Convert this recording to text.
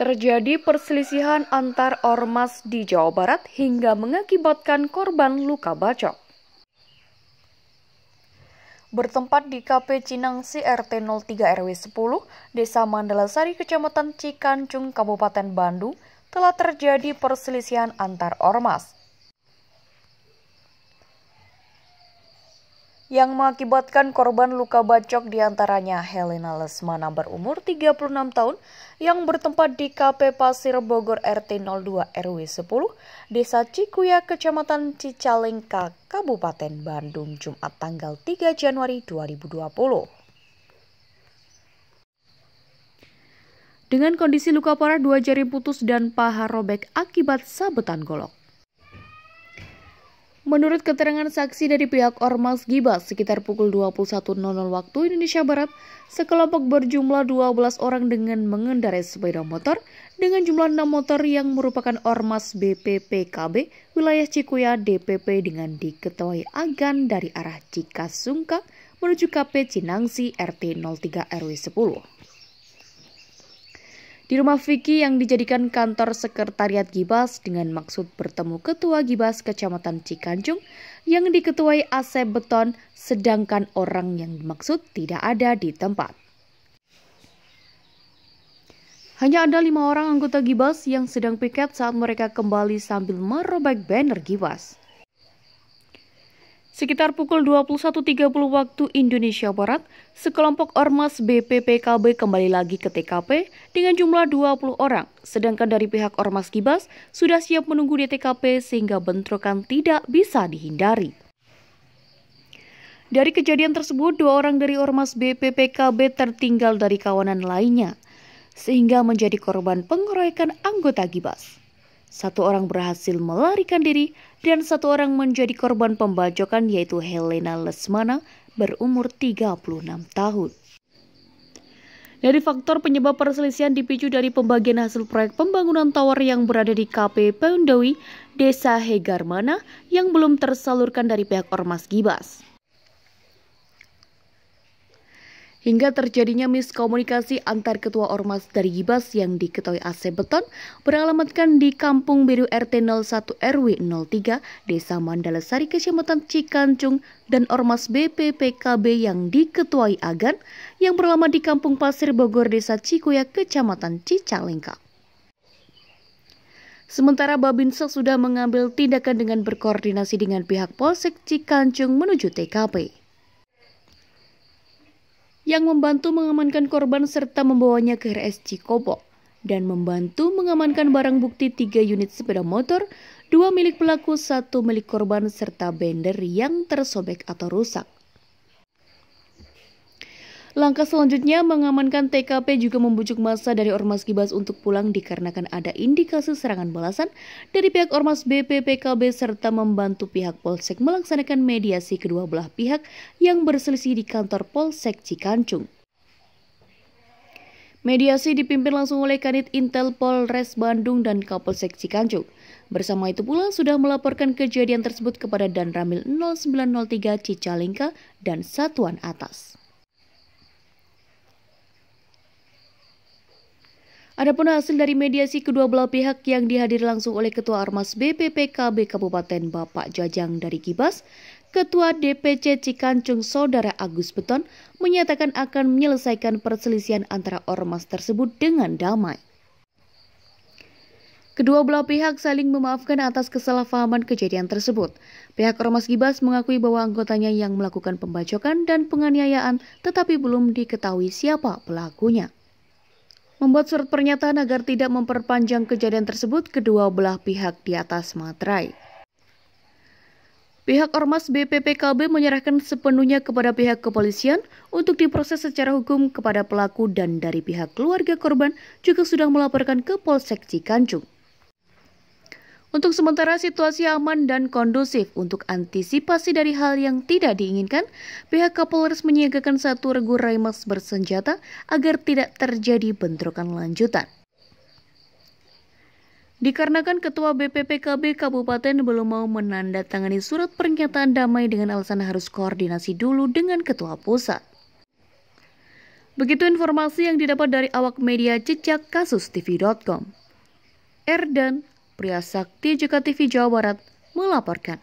Terjadi perselisihan antar ormas di Jawa Barat hingga mengakibatkan korban luka bacok. Bertempat di KP Cinangsi RT 03 RW 10, Desa Mandalasari, Kecamatan Cikancung, Kabupaten Bandung, telah terjadi perselisihan antar ormas. yang mengakibatkan korban luka bacok diantaranya Helena Lesmana berumur 36 tahun yang bertempat di KP Pasir Bogor RT 02 RW 10, Desa Cikuya, Kecamatan Cicalengka, Kabupaten Bandung, Jumat tanggal 3 Januari 2020. dengan kondisi luka parah dua jari putus dan paha robek akibat sabetan golok. Menurut keterangan saksi dari pihak Ormas Gibas, sekitar pukul 21.00 waktu Indonesia Barat, sekelompok berjumlah 12 orang dengan mengendarai sepeda motor dengan jumlah 6 motor yang merupakan Ormas BPPKB wilayah Cikuya DPP dengan diketuai agan dari arah Cikasungka menuju KP Cinangsi RT 03 RW 10 di rumah Vicky yang dijadikan kantor sekretariat Gibas dengan maksud bertemu Ketua Gibas Kecamatan Cikancung yang diketuai Asep Beton sedangkan orang yang dimaksud tidak ada di tempat. Hanya ada lima orang anggota Gibas yang sedang piket saat mereka kembali sambil merobek banner Gibas. Sekitar pukul 21.30 waktu Indonesia Barat, sekelompok ormas BPPKB kembali lagi ke TKP dengan jumlah 20 orang, sedangkan dari pihak ormas Kibas sudah siap menunggu di TKP sehingga bentrokan tidak bisa dihindari. Dari kejadian tersebut, dua orang dari ormas BPPKB tertinggal dari kawanan lainnya, sehingga menjadi korban pengeroyokan anggota Kibas. Satu orang berhasil melarikan diri dan satu orang menjadi korban pembajakan yaitu Helena Lesmana berumur 36 tahun. Dari faktor penyebab perselisihan dipicu dari pembagian hasil proyek pembangunan tower yang berada di KP Peundawi, Desa Hegarmana yang belum tersalurkan dari pihak Ormas Gibas. hingga terjadinya miskomunikasi antar ketua ormas dari Gibas yang diketahui AC Beton beralamatkan di Kampung Biru RT 01 RW 03 Desa Mandalesari Kecamatan Cikancung dan ormas BPPKB yang diketuai Agan yang berlama di Kampung Pasir Bogor Desa Cikuya Kecamatan Cicalengka. Sementara Babinsa sudah mengambil tindakan dengan berkoordinasi dengan pihak Polsek Cikancung menuju TKP yang membantu mengamankan korban serta membawanya ke RS Cikopo dan membantu mengamankan barang bukti tiga unit sepeda motor, dua milik pelaku, satu milik korban, serta bender yang tersobek atau rusak. Langkah selanjutnya mengamankan TKP juga membujuk masa dari Ormas Kibas untuk pulang dikarenakan ada indikasi serangan balasan dari pihak Ormas BPPKB serta membantu pihak Polsek melaksanakan mediasi kedua belah pihak yang berselisih di kantor Polsek Cikancung. Mediasi dipimpin langsung oleh Kanit Intel Polres Bandung dan Kapolsek Cikancung. Bersama itu pula sudah melaporkan kejadian tersebut kepada Danramil 0903 Cicalengka dan Satuan Atas. Adapun hasil dari mediasi kedua belah pihak yang dihadiri langsung oleh Ketua Armas BPPKB Kabupaten Bapak Jajang dari Kibas, Ketua DPC Cikancung Saudara Agus Beton menyatakan akan menyelesaikan perselisihan antara ormas tersebut dengan damai. Kedua belah pihak saling memaafkan atas kesalahpahaman kejadian tersebut. Pihak Ormas Gibas mengakui bahwa anggotanya yang melakukan pembacokan dan penganiayaan tetapi belum diketahui siapa pelakunya. Membuat surat pernyataan agar tidak memperpanjang kejadian tersebut, kedua belah pihak di atas materai. Pihak Ormas BPPKB menyerahkan sepenuhnya kepada pihak kepolisian untuk diproses secara hukum kepada pelaku dan dari pihak keluarga korban juga sudah melaporkan ke Polsek Cikanjung. Untuk sementara situasi aman dan kondusif untuk antisipasi dari hal yang tidak diinginkan, pihak Kapolres menyiagakan satu regu Raimas bersenjata agar tidak terjadi bentrokan lanjutan. Dikarenakan Ketua BPPKB Kabupaten belum mau menandatangani surat pernyataan damai dengan alasan harus koordinasi dulu dengan Ketua Pusat. Begitu informasi yang didapat dari awak media jejak kasus TV.com. Erdan Pria Sakti JKTV Jawa Barat melaporkan.